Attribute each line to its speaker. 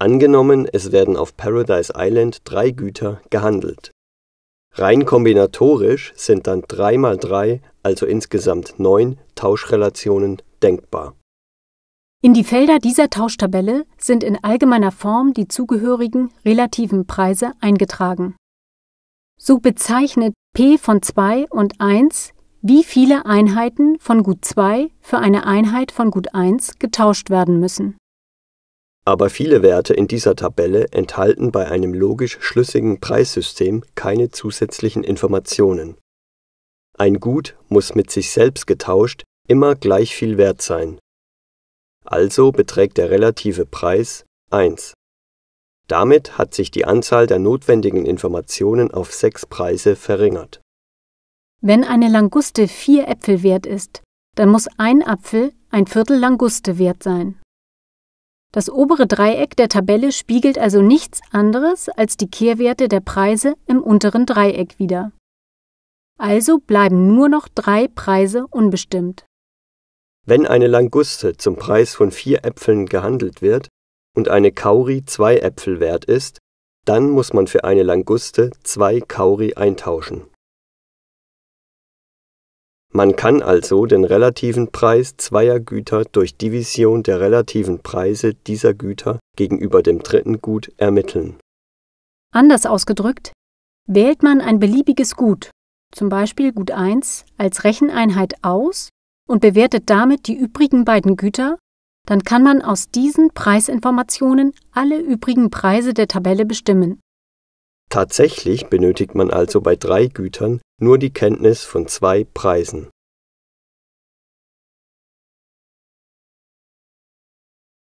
Speaker 1: Angenommen, es werden auf Paradise Island drei Güter gehandelt. Rein kombinatorisch sind dann 3 mal 3, also insgesamt 9 Tauschrelationen denkbar.
Speaker 2: In die Felder dieser Tauschtabelle sind in allgemeiner Form die zugehörigen relativen Preise eingetragen. So bezeichnet P von 2 und 1, wie viele Einheiten von Gut 2 für eine Einheit von Gut 1 getauscht werden müssen
Speaker 1: aber viele Werte in dieser Tabelle enthalten bei einem logisch schlüssigen Preissystem keine zusätzlichen Informationen. Ein Gut muss mit sich selbst getauscht immer gleich viel wert sein. Also beträgt der relative Preis 1. Damit hat sich die Anzahl der notwendigen Informationen auf sechs Preise verringert.
Speaker 2: Wenn eine Languste vier Äpfel wert ist, dann muss ein Apfel ein Viertel Languste wert sein. Das obere Dreieck der Tabelle spiegelt also nichts anderes als die Kehrwerte der Preise im unteren Dreieck wider. Also bleiben nur noch drei Preise unbestimmt.
Speaker 1: Wenn eine Languste zum Preis von vier Äpfeln gehandelt wird und eine Kauri zwei Äpfel wert ist, dann muss man für eine Languste zwei Kauri eintauschen. Man kann also den relativen Preis zweier Güter durch Division der relativen Preise dieser Güter gegenüber dem dritten Gut ermitteln.
Speaker 2: Anders ausgedrückt, wählt man ein beliebiges Gut, zum Beispiel Gut 1, als Recheneinheit aus und bewertet damit die übrigen beiden Güter, dann kann man aus diesen Preisinformationen alle übrigen Preise der Tabelle bestimmen.
Speaker 1: Tatsächlich benötigt man also
Speaker 2: bei drei Gütern nur die Kenntnis von zwei Preisen